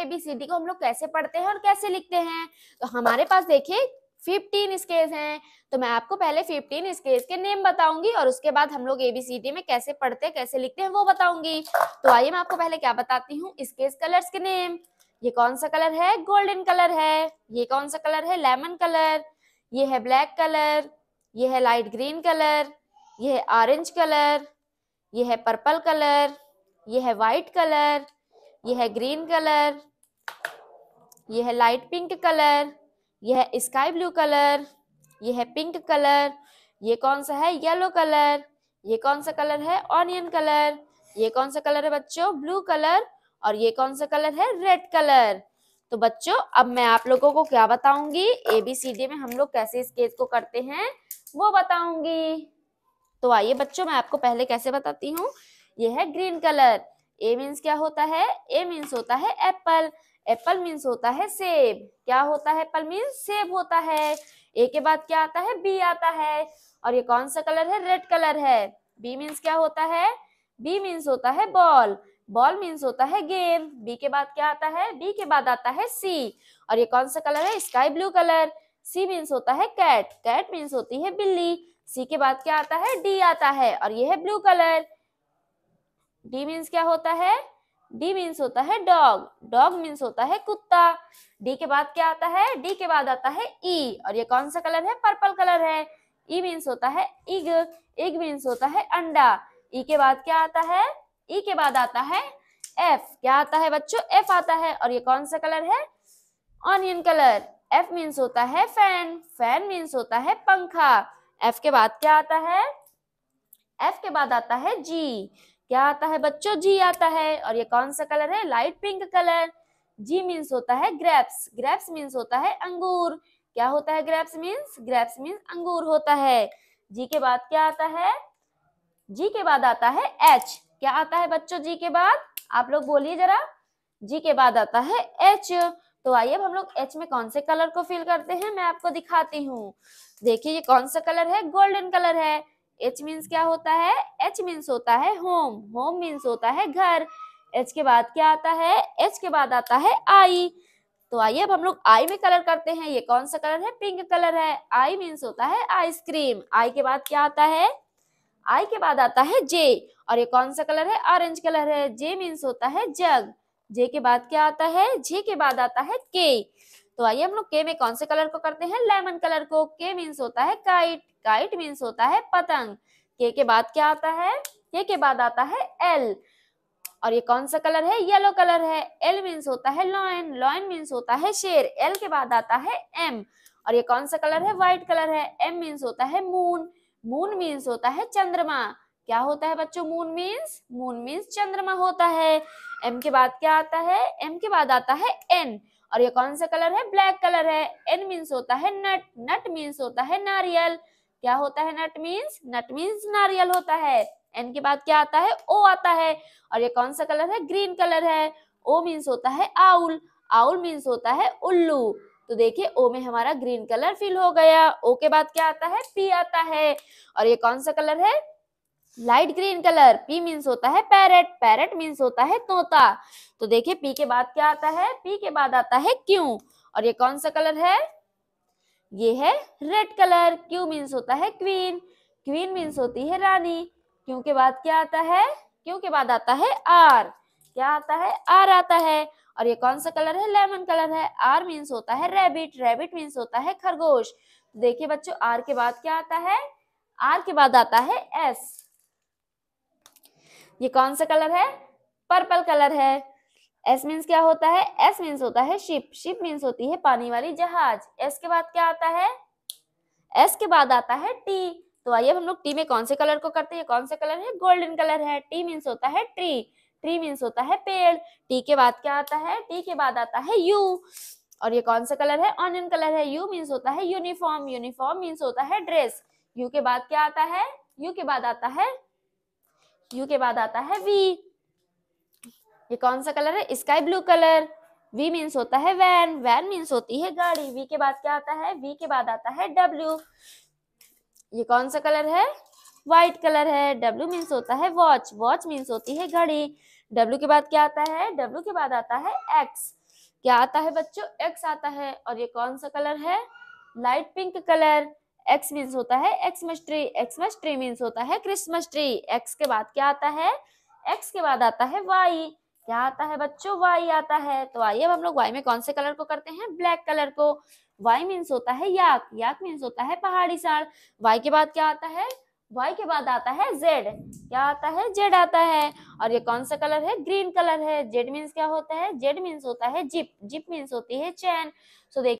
ABCD को हम लोग कैसे पढ़ते हैं और कैसे लिखते हैं तो हमारे पास देखिए 15 स्केज हैं तो मैं आपको पहले 15 स्केल्स के नेम बताऊंगी और उसके बाद हम लोग एबीसीडी में कैसे पढ़ते कैसे लिखते हैं वो बताऊंगी तो आइए मैं आपको पहले क्या बताती हूँ स्केल्स कलर्स के नेम ये कौन सा कलर है गोल्डन कलर है ये कौन सा कलर है लेमन कलर ये है ब्लैक कलर ये है लाइट ग्रीन कलर ये है ऑरेंज कलर ये है पर्पल कलर ये है वाइट कलर ये है ग्रीन कलर ये है लाइट पिंक कलर यह है स्काई ब्लू कलर यह है पिंक कलर ये कौन सा है येलो कलर ये कौन सा कलर है ऑनियन कलर ये कौन सा कलर है बच्चों ब्लू कलर और ये कौन सा कलर है रेड कलर तो बच्चों अब मैं आप लोगों को क्या बताऊंगी एबीसीडी में हम लोग कैसे स्केच को करते हैं वो बताऊंगी तो आइए बच्चों मैं आपको पहले कैसे बताती हूँ ये है ग्रीन कलर ए मीन्स क्या होता है ए मीन्स होता है एप्पल एप्पल मीन्स होता है सेब क्या होता है एप्पल मीन्स सेब होता है ए के बाद क्या आता है बी आता है और ये कौन सा कलर है रेड कलर है बी मीन्स क्या होता है बी मीन्स होता है बॉल बॉल मीन्स होता है गेम बी के बाद क्या आता है बी के बाद आता है सी और ये कौन सा कलर है sky blue colour C means होता है कैट कैट मीन्स होती है बिल्ली सी के बाद क्या आता है डी आता है और ये है ब्लू कलर डी मीन्स क्या होता है डी मीन्स होता है डॉग डॉग मीन्स होता है कुत्ता डी के बाद क्या आता है डी के बाद आता है ई e. और ये कौन सा कलर है पर्पल कलर है ई e मीन्स होता है इग इग मीन्स होता है अंडा ई e के बाद क्या आता है ई के बाद आता है एफ क्या आता है बच्चों एफ आता है और ये कौन सा कलर है ऑनियन कलर एफ मीन्स होता है फैन फैन मीन्स होता है पंखा एफ के बाद क्या आता है एफ के बाद आता है जी क्या आता है बच्चों जी आता है और ये कौन सा कलर है light pink colour G means होता है ग्रेप्स ग्रेप्स मीन्स होता है अंगूर क्या होता है ग्रेप्स मीन्स ग्रेप्स मीन्स अंगूर होता है जी के बाद क्या आता है जी के बाद आता है एच क्या आता है बच्चों जी के बाद आप लोग बोलिए जरा जी के बाद आता है एच तो आइए अब हम लोग एच में कौन से कलर को फिल करते हैं मैं आपको दिखाती हूँ देखिए ये कौन सा कलर है गोल्डन कलर है एच मीन्स क्या होता है एच मीन्स होता है होम होम मीन्स होता है घर एच के बाद क्या आता है एच के बाद आता है आई तो आइए अब हम लोग आई में कलर करते हैं ये कौन सा कलर है पिंक कलर है आई मीन्स होता है आइसक्रीम आई के बाद क्या आता है आई के बाद आता है जे और ये कौन सा कलर है ऑरेंज कलर है जे मीन्स होता है जग जे के बाद क्या आता है जे के बाद आता है के तो आइए हम लोग के में कौन से कलर को करते हैं लेमन कलर को के मीन्स होता है काइट काइट मीन्स होता है पतंग के के बाद क्या आता है के के बाद आता है एल और ये कौन सा कलर है येलो कलर है एल मीन्स होता है लॉयन लॉयन मीन्स होता है शेर एल के बाद आता है एम और ये कौन सा कलर है व्हाइट कलर है एम मीन्स होता है मून मून मीन्स होता है चंद्रमा क्या होता है बच्चों मून मीन्स मून मीन्स चंद्रमा होता है एम के बाद क्या आता है एम के बाद आता है एन और ये कौन सा कलर है ब्लैक कलर है एन मीन्स होता है नट नट मीन्स होता है नारियल क्या होता है नट मीन्स नट मीन्स नारियल होता है एन के बाद क्या आता है ओ आता है और ये कौन सा कलर है ग्रीन कलर है ओ मीन्स होता है आउल आउल मीन्स होता है उल्लू तो देखिए ओ में हमारा ग्रीन कलर फिल हो गया ओ के बाद क्या आता है पी आता है और ये कौन सा कलर है light green colour P means होता है पैरेट पैरेट मीन्स होता है तोता तो देखिए पी के बाद क्या आता है पी के बाद आता है क्यू और ये कौन सा कलर है ये है रेड कलर क्यू मीन्स होता है क्वीन क्वीन मीन्स होती है रानी क्यू के बाद क्या आता है क्यू के बाद आता है आर क्या आता है आर आता है और ये कौन सा कलर है लेमन कलर है आर मीन्स होता है रेबिट रेबिट मीन्स होता है खरगोश तो देखिए बच्चों आर के बाद क्या आता है आर के बाद आता है एस ये कौन सा कलर है पर्पल कलर है एस मीन्स क्या होता है एस मीन्स होता है शिप शिप मीन्स होती है पानी वाली जहाज एस के बाद क्या आता है एस के बाद आता है टी तो आइए हम लोग टी में कौन से कलर को करते हैं कौन सा कलर है गोल्डन कलर है टी मीन्स होता है ट्री ट्री मीन्स होता है पेड़ टी के बाद क्या आता है टी के बाद आता है यू और ये कौन सा कलर है ऑनियन कलर है यू मीन्स होता है यूनिफॉर्म यूनिफॉर्म मीन्स होता है ड्रेस यू के बाद क्या आता है यू के बाद आता है यू के बाद आता है वी ये कौन सा कलर है sky blue colour V means होता है वैन वैन मीन्स होती है गाड़ी वी के बाद क्या आता है वी के बाद आता है डब्ल्यू ये कौन सा कलर है व्हाइट कलर है डब्ल्यू मीन्स होता है वॉच वॉच मीन्स होती है घड़ी डब्ल्यू के बाद क्या आता है डब्ल्यू के बाद आता है एक्स क्या आता है बच्चों एक्स आता है और ये कौन सा कलर है light pink colour X means होता है Xmas tree Xmas tree means होता है क्रिसमस ट्री एक्स के बाद क्या आता है एक्स के बाद आता है वाई क्या आता है बच्चों वाई आता है तो आइए अब हम लोग वाई में कौन से कलर को करते हैं ब्लैक कलर को वाई मीन्स होता है याक याक मीन्स होता है पहाड़ी सार वाई के बाद क्या आता है वाई के बाद आता है जेड क्या आता है जेड आता है और ये कौन सा कलर है ग्रीन कलर है जेड मीन्स क्या होता है जेड मीन्स होता है जिप जिप मीन्स होती है चैन सो so, देखिए